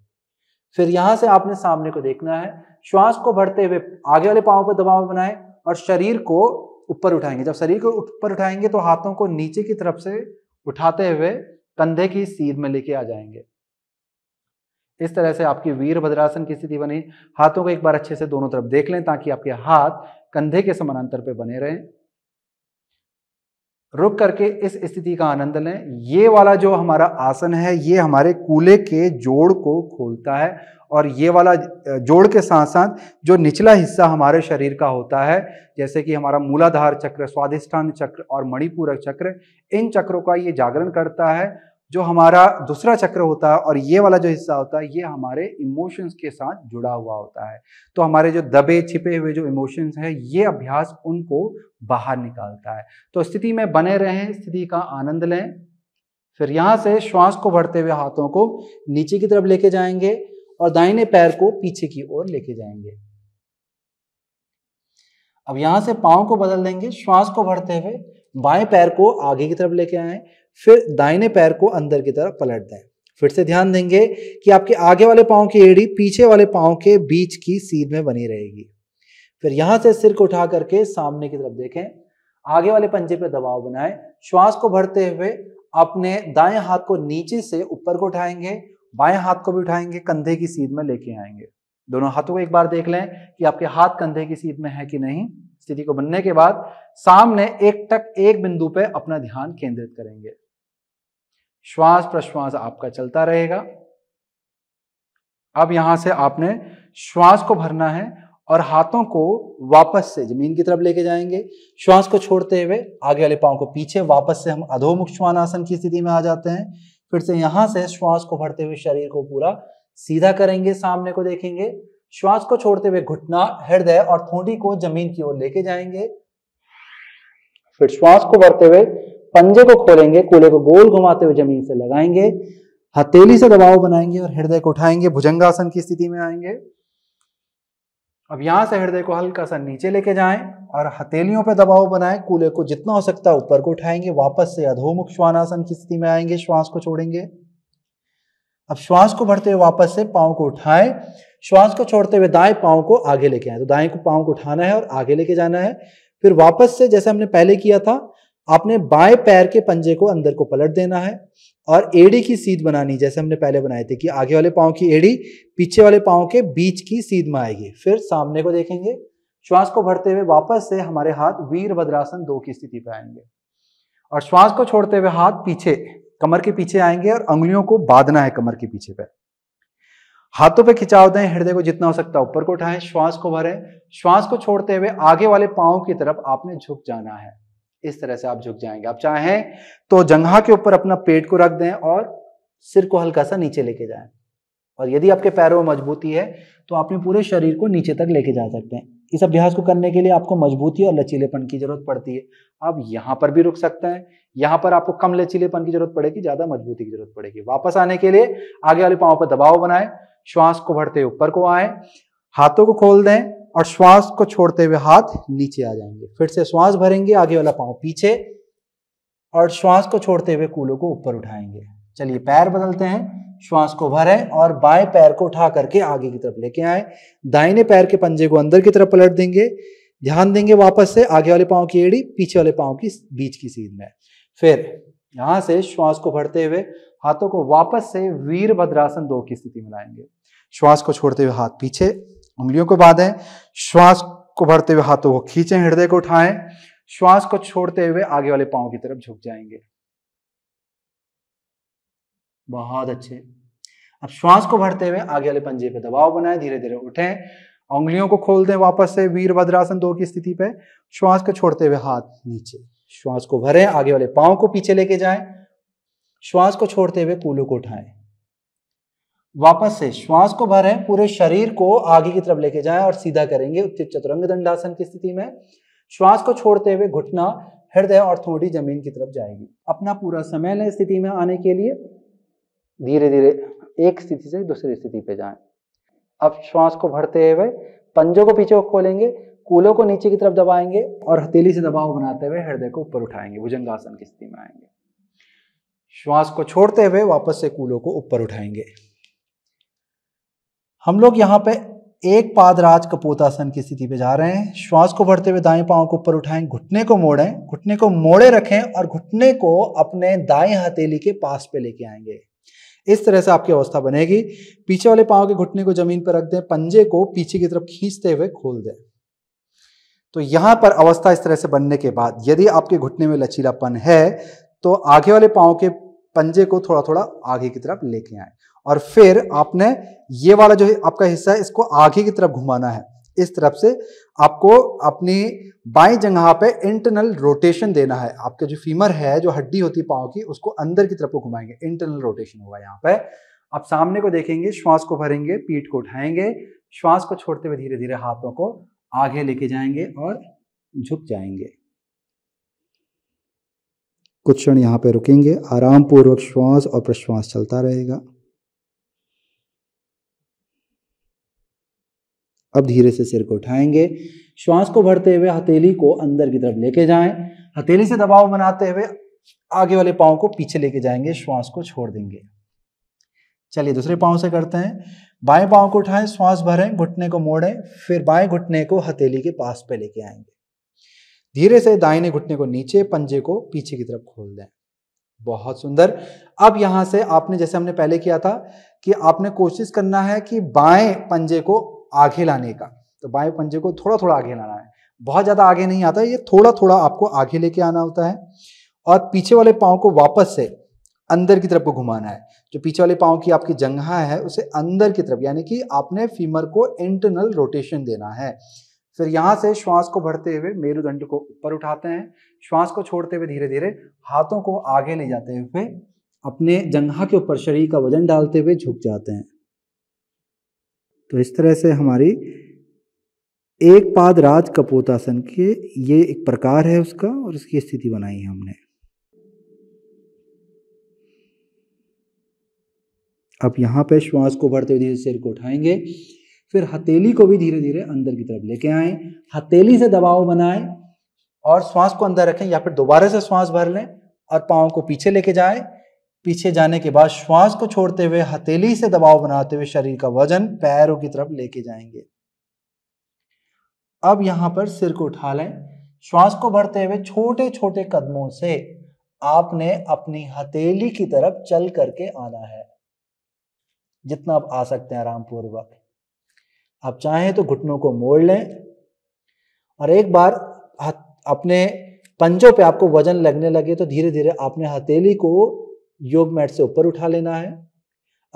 फिर यहाँ से आपने सामने को देखना है श्वास को भरते हुए आगे वाले पाँव पर दबाव बनाए और शरीर को ऊपर उठाएंगे जब शरीर को ऊपर उठाएंगे तो हाथों को नीचे की तरफ से उठाते हुए कंधे की सीध में लेके आ जाएंगे इस तरह से आपकी वीरभद्रासन की स्थिति बनी हाथों को एक बार अच्छे से दोनों तरफ देख लें ताकि आपके हाथ कंधे के समानांतर पे बने रहें रुक करके इस स्थिति का आनंद लें ये वाला जो हमारा आसन है ये हमारे कूले के जोड़ को खोलता है और ये वाला जोड़ के साथ साथ जो निचला हिस्सा हमारे शरीर का होता है जैसे कि हमारा मूलाधार चक्र स्वादिष्ठान चक्र और मणिपूरक चक्र इन चक्रों का ये जागरण करता है जो हमारा दूसरा चक्र होता है और ये वाला जो हिस्सा होता है ये हमारे इमोशंस के साथ जुड़ा हुआ होता है तो हमारे जो दबे छिपे हुए जो इमोशंस हैं ये अभ्यास उनको बाहर निकालता है तो स्थिति में बने रहें स्थिति का आनंद लें फिर यहाँ से श्वास को भरते हुए हाथों को नीचे की तरफ लेके जाएंगे और दाहिने पैर को पीछे की ओर लेके जाएंगे अब यहां से पाओ को बदल देंगे श्वास को भरते हुए बाएं पैर को आगे की तरफ लेके आए फिर दाहिने पैर को अंदर की तरफ पलट दें फिर से ध्यान देंगे कि आपके आगे वाले पाँव की एड़ी पीछे वाले पाँव के बीच की सीध में बनी रहेगी फिर यहां से सिर को उठा करके सामने की तरफ देखें आगे वाले पंजे पर दबाव बनाएं श्वास को भरते हुए अपने दाएं हाथ को नीचे से ऊपर को उठाएंगे बाएं हाथ को भी उठाएंगे कंधे की सीध में लेके आएंगे दोनों हाथों को एक बार देख लें कि आपके हाथ कंधे की सीध में है कि नहीं स्थिति को बनने के बाद सामने एक टक एक बिंदु पे अपना ध्यान केंद्रित करेंगे श्वास प्रश्वास आपका चलता रहेगा अब यहां से आपने श्वास को भरना है और हाथों को वापस से जमीन की तरफ लेके जाएंगे श्वास को छोड़ते हुए आगे वाले पांव को पीछे वापस से हम अधोमुख श्वान आसन की स्थिति में आ जाते हैं फिर से यहां से श्वास को भरते हुए शरीर को पूरा सीधा करेंगे सामने को देखेंगे श्वास को छोड़ते हुए घुटना हृदय और थोड़ी को जमीन की ओर लेके जाएंगे फिर श्वास को भरते हुए पंजे को खोलेंगे कूले को गोल घुमाते हुए जमीन से लगाएंगे हथेली से दबाव बनाएंगे और हृदय को उठाएंगे भुजंगासन की स्थिति में आएंगे अब यहां से हृदय को हल्का सा नीचे लेके जाएं और हथेलियों पर दबाव बनाएं कूले को जितना हो सकता है ऊपर को उठाएंगे वापस से अधोमुख श्वानासन की स्थिति में आएंगे श्वास को छोड़ेंगे अब श्वास को भरते हुए वापस से पांव को उठाएं श्वास को छोड़ते हुए दाएं पांव को आगे लेके आए तो दाएं को पांव को उठाना है और आगे लेके जाना है फिर वापस से जैसे हमने पहले किया था आपने बाएं पैर के पंजे को अंदर को पलट देना है और एड़ी की सीध बनानी जैसे हमने पहले बनाए थे कि आगे वाले पाँव की एड़ी पीछे वाले पाँव के बीच की सीध में आएगी फिर सामने को देखेंगे श्वास को भरते हुए वापस से हमारे हाथ वीर भद्रासन दो की स्थिति पर आएंगे और श्वास को छोड़ते हुए हाथ पीछे कमर के पीछे आएंगे और उंगलियों को बांधना है कमर के पीछे पे हाथों पे खिंचाव दें हृदय को जितना हो सकता है ऊपर को उठाएं श्वास को भरें श्वास को छोड़ते हुए आगे वाले पाओ की तरफ आपने झुक जाना है इस तरह से आप झुक जाएंगे आप चाहें तो जंगा के ऊपर अपना पेट को रख दें और सिर को हल्का सा नीचे लेके जाए और यदि आपके पैरों में मजबूती है तो आप अपने पूरे शरीर को नीचे तक लेके जा सकते हैं इस अभ्यास को करने के लिए आपको मजबूती और लचीलेपन की जरूरत पड़ती है आप यहां पर भी रुक सकते हैं यहां पर आपको कम लचीलेपन की जरूरत पड़ेगी ज्यादा मजबूती की जरूरत पड़ेगी वापस आने के लिए आगे वाले पाओ पर दबाव बनाए श्वास को भरते ऊपर को आए हाथों को खोल दें और श्वास को छोड़ते हुए हाथ नीचे आ जाएंगे फिर से श्वास भरेंगे आगे वाला पांव पीछे और श्वास को छोड़ते हुए कूलों को ऊपर उठाएंगे चलिए पैर बदलते हैं श्वास को भरें और बाएं पैर को उठा करके आगे की तरफ लेके आए दाहिने पैर के पंजे को अंदर की तरफ पलट देंगे ध्यान देंगे वापस से आगे वाले पाँव की एड़ी पीछे वाले पाँव की बीच की सीध में फिर यहाँ से श्वास को भरते हुए हाथों को वापस से वीरभद्रासन दो की स्थिति में लाएंगे श्वास को छोड़ते हुए हाथ पीछे उंगलियों को बांधें श्वास को भरते हुए हाथों को खींचे हृदय को उठाएं श्वास को छोड़ते हुए आगे वाले पांव की तरफ झुक जाएंगे बहुत अच्छे अब श्वास को भरते हुए आगे वाले पंजे पे दबाव बनाए धीरे धीरे उठें उंगलियों को खोल दें वापस से वीर भद्रासन दो की स्थिति पे श्वास को छोड़ते हुए हाथ नीचे श्वास को भरें आगे वाले पांव को पीछे लेके जाएं श्वास को छोड़ते हुए कूलों को उठाएं वापस से श्वास को भरें पूरे शरीर को आगे की तरफ लेके जाएं और सीधा करेंगे उत्थित चतुरंग दंडासन की स्थिति में श्वास को छोड़ते हुए घुटना हृदय और थोड़ी जमीन की तरफ जाएगी अपना पूरा समय लें स्थिति में आने के लिए धीरे धीरे एक स्थिति से दूसरी स्थिति पे जाएं अब श्वास को भरते हुए पंजों को पीछे खोलेंगे कूलों को नीचे की तरफ दबाएंगे और हथेली से दबाव बनाते हुए हृदय को ऊपर उठाएंगे भुजंगासन की स्थिति में आएंगे श्वास को छोड़ते हुए वापस से कूलों को ऊपर उठाएंगे हम लोग यहाँ पे एक पाद राज कपोतासन की स्थिति पे जा रहे हैं श्वास को भरते हुए दाएं पांव को ऊपर उठाएं घुटने को मोड़ें घुटने को मोड़े रखें और घुटने को अपने दाएं हथेली के पास पे लेके आएंगे इस तरह से आपकी अवस्था बनेगी पीछे वाले पांव के घुटने को जमीन पर रख दें पंजे को पीछे की तरफ खींचते हुए खोल दें तो यहां पर अवस्था इस तरह से बनने के बाद यदि आपके घुटने में लचीलापन है तो आगे वाले पाओ के पंजे को थोड़ा थोड़ा आगे की तरफ लेके आए और फिर आपने ये वाला जो आपका हिस्सा है इसको आगे की तरफ घुमाना है इस तरफ से आपको अपनी बाई जगह पे इंटरनल रोटेशन देना है आपके जो फीमर है जो हड्डी होती है पाँव की उसको अंदर की तरफ को घुमाएंगे इंटरनल रोटेशन होगा यहाँ पे आप सामने को देखेंगे श्वास को भरेंगे पीठ को उठाएंगे श्वास को छोड़ते हुए धीरे धीरे हाथों को आगे लेके जाएंगे और झुक जाएंगे कुछ क्षण यहाँ पे रुकेंगे आराम पूर्वक श्वास और प्रश्वास चलता रहेगा अब धीरे से सिर को उठाएंगे श्वास को भरते हुए हथेली को अंदर की तरफ लेके जाएं हथेली से दबाव बनाते हुए आगे वाले पाओ को पीछे लेके जाएंगे श्वास को छोड़ देंगे चलिए दूसरे पाओ से करते हैं बाएं पाओ को उठाएं श्वास भरें घुटने को मोड़ें फिर बाएं घुटने को हथेली के पास पे लेके आएंगे धीरे से दाहिने घुटने को नीचे पंजे को पीछे की तरफ खोल दें बहुत सुंदर अब यहां से आपने जैसे हमने पहले किया था कि आपने कोशिश करना है कि बाएं पंजे को आगे लाने का तो बाएं पंजे को थोड़ा थोड़ा आगे लाना है बहुत ज़्यादा आगे नहीं आता ये थोड़ा थोड़ा आपको आगे लेके आना होता है और पीछे वाले पाँव को वापस से अंदर की तरफ को घुमाना है जो पीछे वाले पाँव की आपकी जंगहा है उसे अंदर की तरफ यानी कि आपने फीमर को इंटरनल रोटेशन देना है फिर यहाँ से श्वास को भरते हुए मेरुदंड को ऊपर उठाते हैं श्वास को छोड़ते हुए धीरे धीरे हाथों को आगे ले जाते हुए अपने जंगा के ऊपर शरीर का वजन डालते हुए झुक जाते हैं तो इस तरह से हमारी एक पाद राज कपोतासन के ये एक प्रकार है उसका और इसकी स्थिति बनाई है हमने अब यहां पे श्वास को भरते हुए धीरे सिर को उठाएंगे फिर हथेली को भी धीरे धीरे अंदर की तरफ लेके आए हथेली से दबाव बनाएं और श्वास को अंदर रखें या फिर दोबारा से श्वास भर लें और पाओ को पीछे लेके जाए पीछे जाने के बाद श्वास को छोड़ते हुए हथेली से दबाव बनाते हुए शरीर का वजन पैरों की तरफ लेके जाएंगे अब यहां पर सिर को उठा लें श्वास को भरते हुए छोटे छोटे कदमों से आपने अपनी हथेली की तरफ चल करके आना है जितना आप आ सकते हैं आराम पूर्वक आप चाहें तो घुटनों को मोड़ लें और एक बार अपने पंजों पे आपको वजन लगने लगे तो धीरे धीरे आपने हथेली को योग मैट से ऊपर उठा लेना है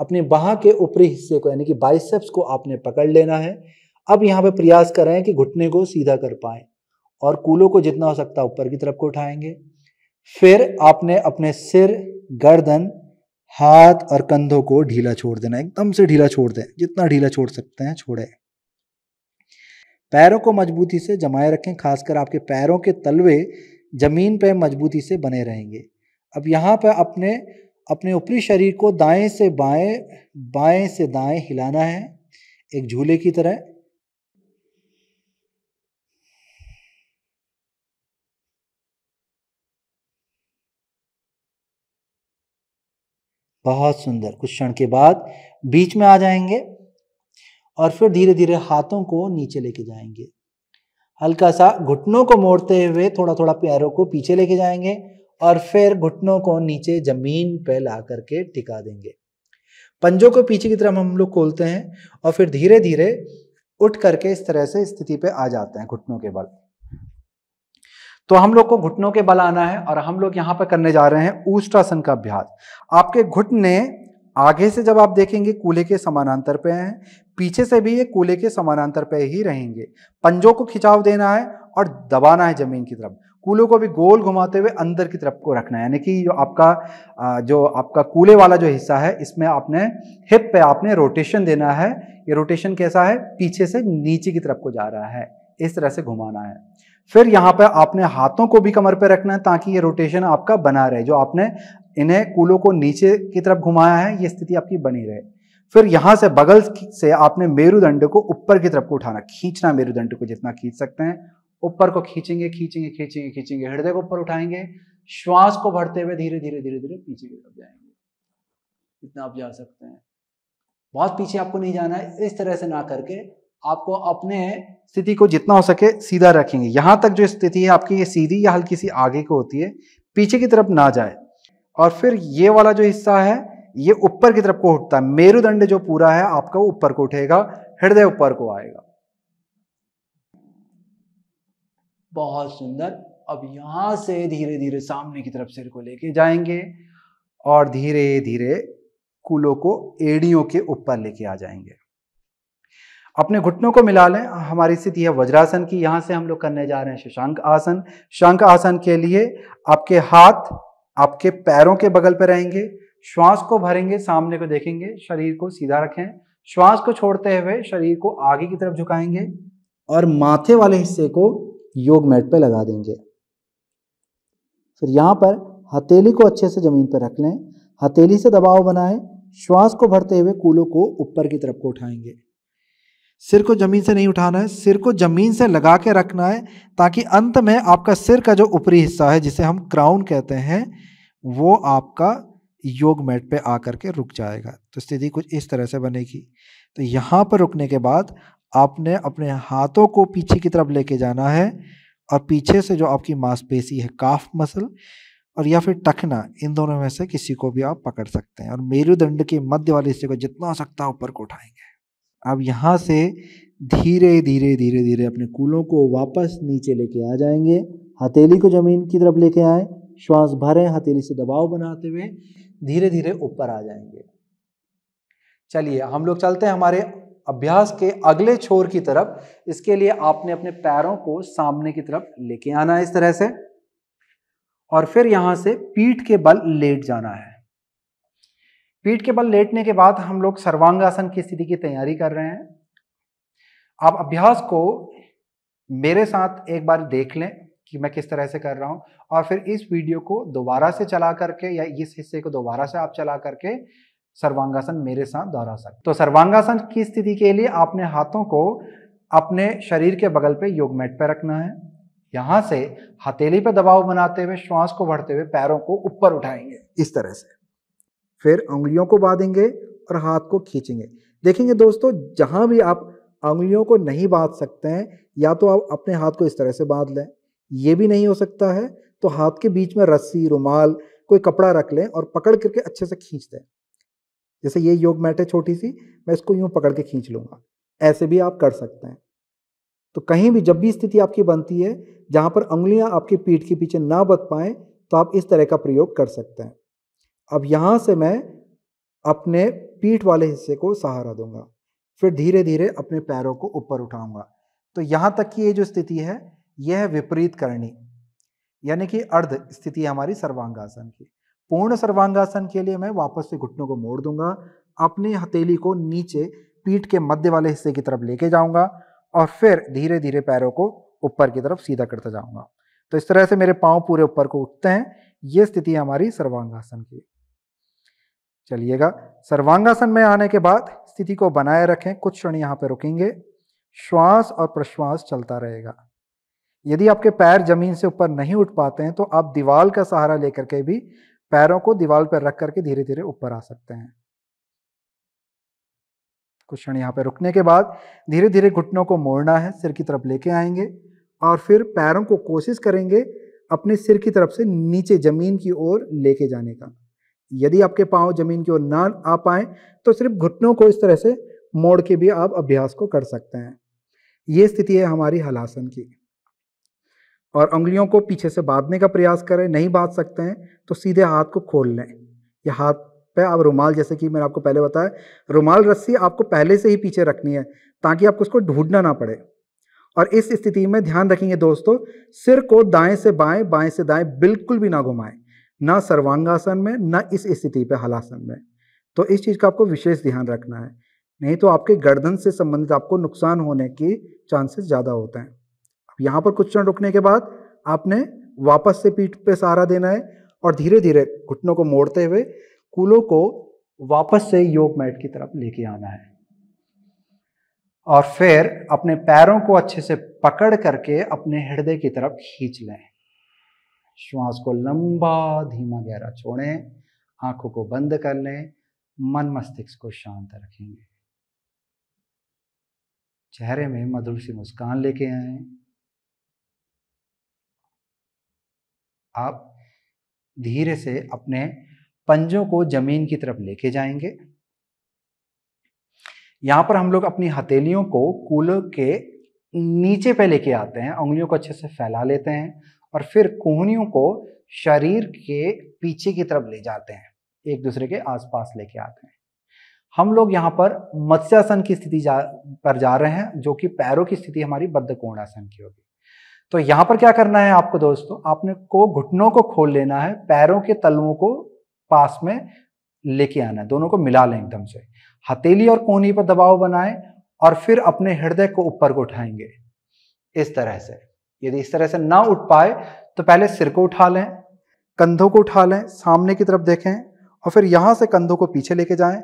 अपने बाह के ऊपरी हिस्से को यानी कि बाइसेप्स को आपने पकड़ लेना है अब यहाँ पे प्रयास कर रहे हैं कि घुटने को सीधा कर पाए और कूलों को जितना हो सकता है ऊपर की तरफ को उठाएंगे फिर आपने अपने सिर गर्दन हाथ और कंधों को ढीला छोड़ देना एकदम से ढीला छोड़ दें जितना ढीला छोड़ सकते हैं छोड़ें पैरों को मजबूती से जमाए रखें खासकर आपके पैरों के तलवे जमीन पर मजबूती से बने रहेंगे अब यहाँ पर अपने अपने ऊपरी शरीर को दाएं से बाएं बाएं से दाएं हिलाना है एक झूले की तरह बहुत सुंदर कुछ क्षण के बाद बीच में आ जाएंगे और फिर धीरे धीरे हाथों को नीचे लेके जाएंगे हल्का सा घुटनों को मोड़ते हुए थोड़ा थोड़ा पैरों को पीछे लेके जाएंगे और फिर घुटनों को नीचे जमीन पर ला करके टिका देंगे पंजों को पीछे की तरफ हम लोग खोलते हैं और फिर धीरे धीरे उठ करके इस तरह से स्थिति पे आ जाते हैं घुटनों के बल तो हम लोग को घुटनों के बल आना है और हम लोग यहाँ पर करने जा रहे हैं ऊष्टासन का अभ्यास आपके घुटने आगे से जब आप देखेंगे कूल्हे के समानांतर पे हैं पीछे से भी ये कूल्हे के समानांतर पे ही रहेंगे पंजों को खिंचाव देना है और दबाना है जमीन की तरफ कूलों को भी गोल घुमाते हुए अंदर की तरफ को रखना है यानी कि जो आपका जो आपका कूले वाला जो हिस्सा है इसमें आपने हिप पे आपने रोटेशन देना है ये रोटेशन कैसा है पीछे से नीचे की तरफ को जा रहा है इस तरह से घुमाना है फिर यहाँ पर आपने हाथों को भी कमर पर रखना है ताकि ये रोटेशन आपका बना रहे जो आपने इन्हें कूलों को नीचे की तरफ घुमाया है ये स्थिति आपकी बनी रहे फिर यहां से बगल से आपने मेरुदंड को ऊपर की तरफ को उठाना खींचना मेरुदंड को जितना खींच सकते हैं ऊपर को खींचेंगे खींचेंगे खींचेंगे खींचेंगे हृदय को ऊपर उठाएंगे श्वास को भरते हुए धीरे धीरे धीरे धीरे पीछे की तरफ जाएंगे इतना आप जा सकते हैं बहुत पीछे आपको नहीं जाना है इस तरह से ना करके आपको अपने स्थिति को जितना हो सके सीधा रखेंगे यहां तक जो स्थिति है आपकी ये सीधी या हल्की सी आगे को होती है पीछे की तरफ ना जाए और फिर ये वाला जो हिस्सा है ये ऊपर की तरफ को उठता है मेरुदंड जो पूरा है आपका ऊपर को उठेगा हृदय ऊपर को आएगा बहुत सुंदर अब यहाँ से धीरे धीरे सामने की तरफ सिर को लेके जाएंगे और धीरे धीरे कूलों को एड़ियों के ऊपर लेके आ जाएंगे अपने घुटनों को मिला लें हमारी स्थिति है वज्रासन की यहां से हम लोग करने जा रहे हैं शशांक आसन शंक आसन के लिए आपके हाथ आपके पैरों के बगल पर रहेंगे श्वास को भरेंगे सामने को देखेंगे शरीर को सीधा रखें श्वास को छोड़ते हुए शरीर को आगे की तरफ झुकाएंगे और माथे वाले हिस्से को योग मैट पे लगा देंगे फिर यहाँ पर हथेली को अच्छे से ज़मीन पर रख लें हथेली से दबाव बनाएं श्वास को भरते हुए कूलों को ऊपर की तरफ को उठाएंगे सिर को ज़मीन से नहीं उठाना है सिर को ज़मीन से लगा के रखना है ताकि अंत में आपका सिर का जो ऊपरी हिस्सा है जिसे हम क्राउन कहते हैं वो आपका योग मैट पे आकर के रुक जाएगा तो स्थिति कुछ इस तरह से बनेगी तो यहाँ पर रुकने के बाद आपने अपने हाथों को पीछे की तरफ लेके जाना है और पीछे से जो आपकी मांसपेशी है काफ मसल और या फिर टखना इन दोनों में से किसी को भी आप पकड़ सकते हैं और मेरुदंड के मध्य वाले हिस्से को जितना हो सकता है ऊपर को उठाएंगे अब यहाँ से धीरे धीरे धीरे धीरे अपने कूलों को वापस नीचे लेके आ जाएंगे हथेली को ज़मीन की तरफ लेके आए श्वास भरें हथेली से दबाव बनाते हुए धीरे धीरे ऊपर आ जाएंगे चलिए हम लोग चलते हैं हमारे अभ्यास के अगले छोर की तरफ इसके लिए आपने अपने पैरों को सामने की तरफ लेके आना है इस तरह से और फिर यहां से पीठ के बल लेट जाना है पीठ के बल लेटने के बाद हम लोग सर्वांगासन की स्थिति की तैयारी कर रहे हैं आप अभ्यास को मेरे साथ एक बार देख लें कि मैं किस तरह से कर रहा हूं और फिर इस वीडियो को दोबारा से चला करके या इस हिस्से को दोबारा से आप चला करके सर्वांगासन मेरे साथ दोहरा सकते तो सर्वांगासन की स्थिति के लिए आपने हाथों को अपने शरीर के बगल पे योग मैट पे रखना है यहाँ से हथेली पे दबाव बनाते हुए श्वास को बढ़ते हुए पैरों को ऊपर उठाएंगे इस तरह से फिर उंगलियों को बांधेंगे और हाथ को खींचेंगे देखेंगे दोस्तों जहाँ भी आप उंगलियों को नहीं बांध सकते हैं या तो आप अपने हाथ को इस तरह से बांध लें ये भी नहीं हो सकता है तो हाथ के बीच में रस्सी रुमाल कोई कपड़ा रख लें और पकड़ करके अच्छे से खींच दें जैसे ये योग मैट है छोटी सी मैं इसको यूँ पकड़ के खींच लूँगा ऐसे भी आप कर सकते हैं तो कहीं भी जब भी स्थिति आपकी बनती है जहाँ पर उंगलियाँ आपकी पीठ के पीछे ना बच पाएँ तो आप इस तरह का प्रयोग कर सकते हैं अब यहाँ से मैं अपने पीठ वाले हिस्से को सहारा दूंगा फिर धीरे धीरे अपने पैरों को ऊपर उठाऊंगा तो यहाँ तक की ये जो स्थिति है यह है विपरीत करणी यानी कि अर्ध स्थिति हमारी सर्वांगासन की पूर्ण सर्वांगासन के लिए मैं वापस से घुटनों को मोड़ दूंगा अपनी हथेली को नीचे पीठ के मध्य वाले हिस्से की तरफ लेके जाऊंगा और फिर धीरे धीरे पैरों को ऊपर की तरफ सीधा करता जाऊंगा तो इस तरह से मेरे पाँव पूरे ऊपर को उठते हैं ये स्थिति है हमारी सर्वांगासन की चलिएगा सर्वांगासन में आने के बाद स्थिति को बनाए रखें कुछ क्षण यहाँ पर रुकेंगे श्वास और प्रश्वास चलता रहेगा यदि आपके पैर जमीन से ऊपर नहीं उठ पाते हैं तो आप दीवाल का सहारा लेकर के भी पैरों को दीवार पर रख करके धीरे धीरे ऊपर आ सकते हैं कुछ क्षण यहाँ पे रुकने के बाद धीरे धीरे घुटनों को मोड़ना है सिर की तरफ लेके आएंगे और फिर पैरों को कोशिश करेंगे अपने सिर की तरफ से नीचे ज़मीन की ओर लेके जाने का यदि आपके पाँव ज़मीन की ओर ना आ पाए तो सिर्फ घुटनों को इस तरह से मोड़ के भी आप अभ्यास को कर सकते हैं ये स्थिति है हमारी हलासन की और उंगलियों को पीछे से बांधने का प्रयास करें नहीं बांध सकते हैं तो सीधे हाथ को खोल लें या हाथ पे आप रुमाल जैसे कि मैंने आपको पहले बताया रुमाल रस्सी आपको पहले से ही पीछे रखनी है ताकि आपको उसको ढूंढना ना पड़े और इस स्थिति में ध्यान रखेंगे दोस्तों सिर को दाएं से बाएं बाएं से दाएं बिल्कुल भी ना घुमाएं ना सर्वांगासन में ना इस स्थिति पे हलासन में तो इस चीज़ का आपको विशेष ध्यान रखना है नहीं तो आपके गर्दन से संबंधित आपको नुकसान होने के चांसेस ज़्यादा होते हैं यहाँ पर कुछ क्षण रुकने के बाद आपने वापस से पीठ पे सहारा देना है और धीरे धीरे घुटनों को मोड़ते हुए कूलों को वापस से योग मैट की तरफ लेके आना है और फिर अपने पैरों को अच्छे से पकड़ करके अपने हृदय की तरफ खींच लें श्वास को लंबा धीमा गहरा छोड़ें आंखों को बंद कर लें मन मस्तिष्क को शांत रखेंगे चेहरे में मधुर सी मुस्कान लेके आए आप धीरे से अपने पंजों को जमीन की तरफ लेके जाएंगे यहां पर हम लोग अपनी हथेलियों को कूल्हों के नीचे पे लेके आते हैं उंगलियों को अच्छे से फैला लेते हैं और फिर कोहनियों को शरीर के पीछे की तरफ ले जाते हैं एक दूसरे के आसपास लेके आते हैं हम लोग यहाँ पर मत्स्यासन की स्थिति जा पर जा रहे हैं जो कि पैरों की स्थिति हमारी बद्धकोणासन की होगी तो यहाँ पर क्या करना है आपको दोस्तों आपने को घुटनों को खोल लेना है पैरों के तलवों को पास में लेके आना है दोनों को मिला लें एकदम से हथेली और कोहनी पर दबाव बनाएं और फिर अपने हृदय को ऊपर को उठाएंगे इस तरह से यदि इस तरह से ना उठ पाए तो पहले सिर को उठा लें कंधों को उठा लें सामने की तरफ देखें और फिर यहां से कंधों को पीछे लेके जाएं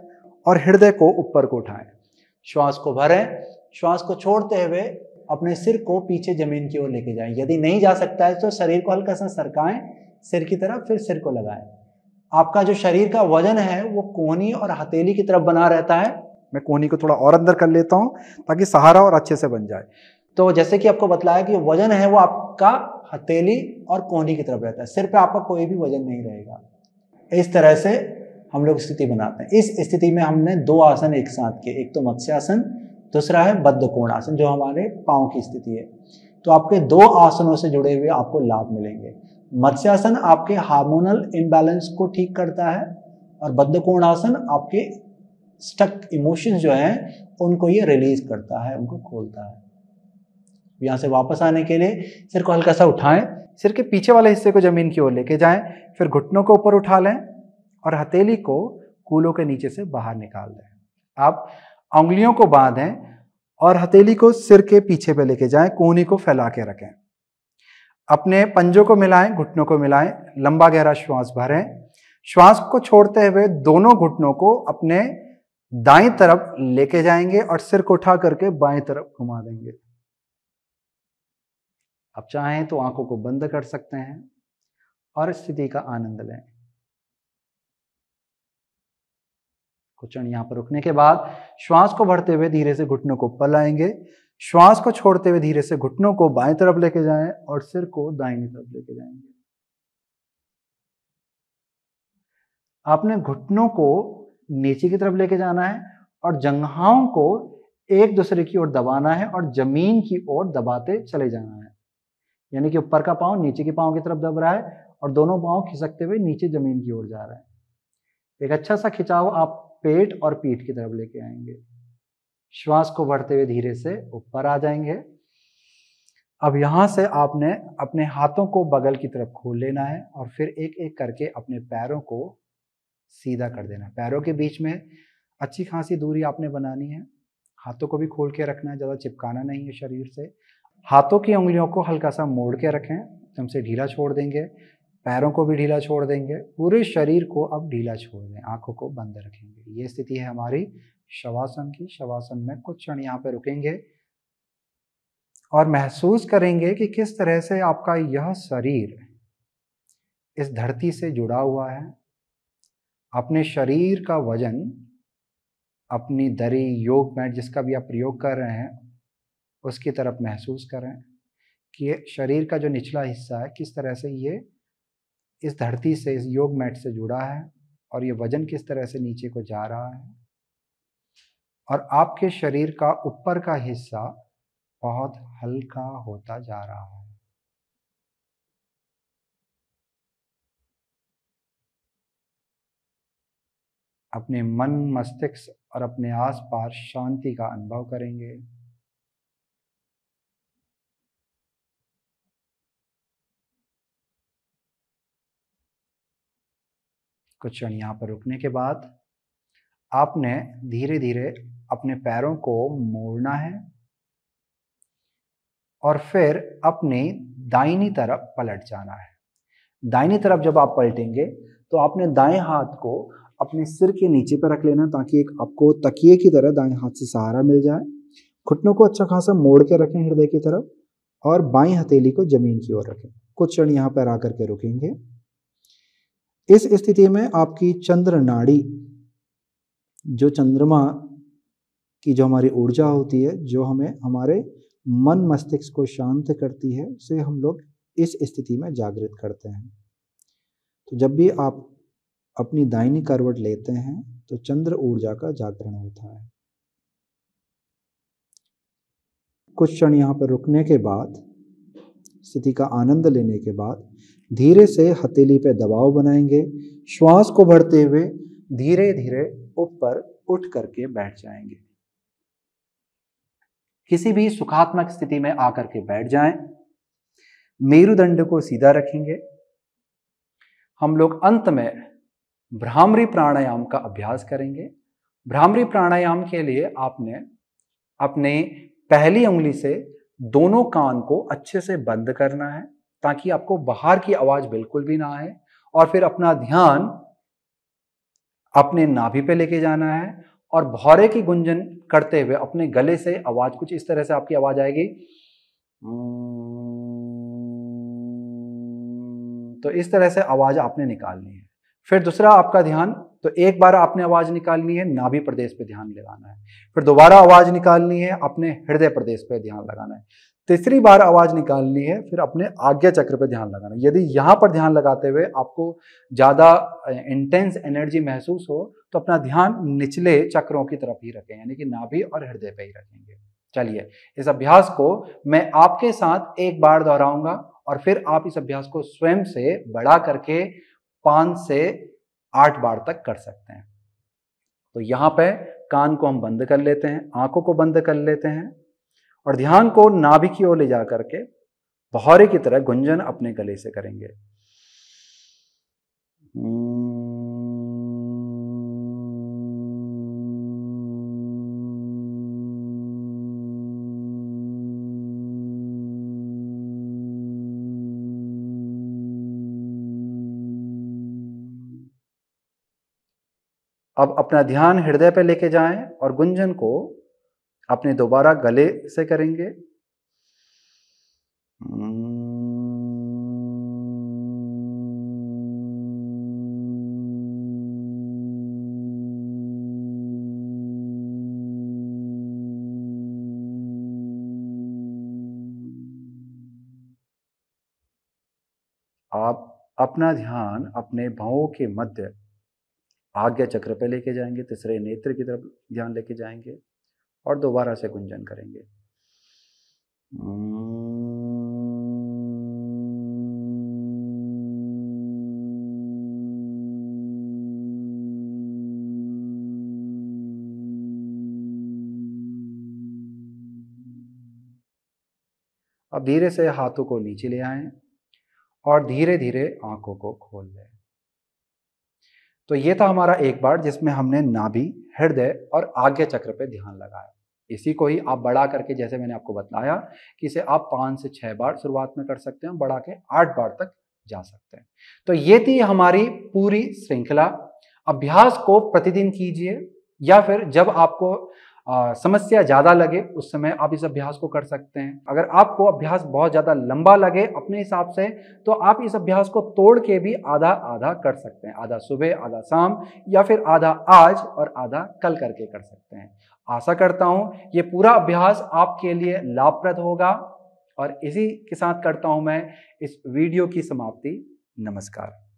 और हृदय को ऊपर को उठाएं श्वास को भरें श्वास को छोड़ते हुए अपने सिर को पीछे जमीन की ओर लेके जाएं यदि नहीं जा सकता है तो शरीर को हल्का सा सरकाएं सिर की तरफ फिर सिर को लगाएं आपका जो शरीर का वजन है वो कोहनी और हथेली की तरफ बना रहता है मैं कोहनी को थोड़ा और अंदर कर लेता हूँ ताकि सहारा और अच्छे से बन जाए तो जैसे कि आपको बतलाया कि वजन है वो आपका हथेली और कोहनी की तरफ रहता है सिर पर आपका कोई भी वजन नहीं रहेगा इस तरह से हम लोग स्थिति बनाते हैं इस स्थिति में हमने दो आसन एक साथ किए एक तो मत्स्यासन दूसरा है बद्ध कोण आसन जो हमारे पाँव की स्थिति है तो आपके दो आसनों से जुड़े हुए आपको लाभ मिलेंगे मत्स्यासन आपके हार्मोनल इम्बैलेंस को ठीक करता है और बद्ध कोण आसन आपके स्टक इमोशन जो हैं उनको ये रिलीज करता है उनको खोलता है यहाँ से वापस आने के लिए सिर को हल्का सा उठाएं सिर के पीछे वाले हिस्से को जमीन की ओर लेके जाएं फिर घुटनों को ऊपर उठा लें और हथेली को कूलों के नीचे से बाहर निकाल दें आप उंगलियों को बांधें और हथेली को सिर के पीछे पे लेके जाएं कोहनी को फैला के रखें अपने पंजों को मिलाएं घुटनों को मिलाएं लंबा गहरा श्वास भरें श्वास को छोड़ते हुए दोनों घुटनों को अपने दाएं तरफ लेके जाएंगे और सिर को उठा करके बाएं तरफ घुमा देंगे आप चाहें तो आंखों को बंद कर सकते हैं और स्थिति का आनंद लें क्षण यहाँ पर रुकने के बाद श्वास को भरते हुए धीरे से घुटनों को ऊपर लाएंगे श्वास को छोड़ते हुए धीरे से घुटनों को बाएं तरफ लेके जाएं और सिर को दाएं तरफ लेके जाएंगे आपने घुटनों को नीचे की तरफ लेके जाना है और जंघाओं को एक दूसरे की ओर दबाना है और जमीन की ओर दबाते चले जाना है यानी कि ऊपर का पांव नीचे के पांव की तरफ दब रहा है और दोनों पांव खिसकते हुए नीचे जमीन की ओर जा रहा है एक अच्छा सा खिंचाव आप पेट और पीठ की तरफ लेके आएंगे श्वास को बढ़ते हुए धीरे से ऊपर आ जाएंगे अब यहां से आपने अपने हाथों को बगल की तरफ खोल लेना है और फिर एक एक करके अपने पैरों को सीधा कर देना है पैरों के बीच में अच्छी खासी दूरी आपने बनानी है हाथों को भी खोल के रखना है ज़्यादा चिपकाना नहीं है शरीर से हाथों की उंगलियों को हल्का सा मोड़ के रखें एकदम से ढीला छोड़ देंगे पैरों को भी ढीला छोड़ देंगे पूरे शरीर को अब ढीला छोड़ दें आंखों को बंद रखेंगे ये स्थिति है हमारी शवासन की शवासन में कुछ क्षण यहाँ पे रुकेंगे और महसूस करेंगे कि किस तरह से आपका यह शरीर इस धरती से जुड़ा हुआ है अपने शरीर का वजन अपनी दरी योग मैट जिसका भी आप प्रयोग कर रहे हैं उसकी तरफ महसूस करें कि शरीर का जो निचला हिस्सा है किस तरह से ये इस धरती से इस योग मैट से जुड़ा है और ये वजन किस तरह से नीचे को जा रहा है और आपके शरीर का ऊपर का हिस्सा बहुत हल्का होता जा रहा है अपने मन मस्तिष्क और अपने आसपास शांति का अनुभव करेंगे कुछ क्षण यहाँ पर रुकने के बाद आपने धीरे धीरे अपने पैरों को मोड़ना है और फिर अपनी दाहिनी तरफ पलट जाना है दाहिनी तरफ जब आप पलटेंगे तो आपने दाएं हाथ को अपने सिर के नीचे पर रख लेना ताकि एक आपको तकिए की तरह दाएं हाथ से सहारा मिल जाए घुटनों को अच्छा खासा मोड़ के रखें हृदय की तरफ और बाई हथेली को जमीन की ओर रखें कुछ क्षण यहाँ पर आकर के रुकेंगे इस स्थिति में आपकी चंद्र नाड़ी जो चंद्रमा की जो हमारी ऊर्जा होती है जो हमें हमारे मन मस्तिष्क को शांत करती है उसे हम लोग इस स्थिति में जागृत करते हैं तो जब भी आप अपनी दाहिनी करवट लेते हैं तो चंद्र ऊर्जा का जागरण होता है कुछ क्षण यहाँ पर रुकने के बाद स्थिति का आनंद लेने के बाद धीरे से हथेली पे दबाव बनाएंगे श्वास को भरते हुए धीरे धीरे ऊपर उठ करके बैठ जाएंगे किसी भी सुखात्मक स्थिति में आकर के बैठ जाएं मेरुदंड को सीधा रखेंगे हम लोग अंत में भ्रामरी प्राणायाम का अभ्यास करेंगे भ्रामरी प्राणायाम के लिए आपने अपने पहली उंगली से दोनों कान को अच्छे से बंद करना है ताकि आपको बाहर की आवाज बिल्कुल भी ना आए और फिर अपना ध्यान अपने नाभि पे लेके जाना है और भौरे की गुंजन करते हुए अपने गले से आवाज कुछ इस तरह से आपकी आवाज आएगी तो इस तरह से आवाज आपने निकालनी है फिर दूसरा आपका ध्यान तो एक बार आपने आवाज निकालनी है नाभि प्रदेश पे ध्यान लगाना है फिर दोबारा आवाज निकालनी है अपने हृदय प्रदेश पे ध्यान लगाना है तीसरी बार आवाज़ निकालनी है फिर अपने आज्ञा चक्र पर ध्यान लगाना यदि यहाँ पर ध्यान लगाते हुए आपको ज़्यादा इंटेंस एनर्जी महसूस हो तो अपना ध्यान निचले चक्रों की तरफ ही रखें यानी कि नाभि और हृदय पर ही रखेंगे चलिए इस अभ्यास को मैं आपके साथ एक बार दोहराऊंगा और फिर आप इस अभ्यास को स्वयं से बढ़ा करके पांच से आठ बार तक कर सकते हैं तो यहाँ पे कान को हम बंद कर लेते हैं आंखों को बंद कर लेते हैं और ध्यान को नाभि की ओर ले जा करके भौरे की तरह गुंजन अपने गले से करेंगे अब अपना ध्यान हृदय पर लेके जाएं और गुंजन को अपने दोबारा गले से करेंगे आप अपना ध्यान अपने भावों के मध्य आज्ञा चक्र पे लेके जाएंगे तीसरे नेत्र की तरफ ध्यान लेके जाएंगे और दोबारा से गुंजन करेंगे अब धीरे से हाथों को नीचे ले आए और धीरे धीरे आंखों को खोल लें तो ये था हमारा एक बार जिसमें हमने नाभि हृदय और आज्ञा चक्र पे ध्यान लगाएं इसी को ही आप बढ़ा करके जैसे मैंने आपको बताया कि इसे आप पाँच से छः बार शुरुआत में कर सकते हैं बढ़ा के आठ बार तक जा सकते हैं तो ये थी हमारी पूरी श्रृंखला अभ्यास को प्रतिदिन कीजिए या फिर जब आपको आ, समस्या ज़्यादा लगे उस समय आप इस अभ्यास को कर सकते हैं अगर आपको अभ्यास बहुत ज़्यादा लंबा लगे अपने हिसाब से तो आप इस अभ्यास को तोड़ के भी आधा आधा कर सकते हैं आधा सुबह आधा शाम या फिर आधा आज और आधा कल करके कर सकते हैं आशा करता हूँ ये पूरा अभ्यास आपके लिए लाभप्रद होगा और इसी के साथ करता हूँ मैं इस वीडियो की समाप्ति नमस्कार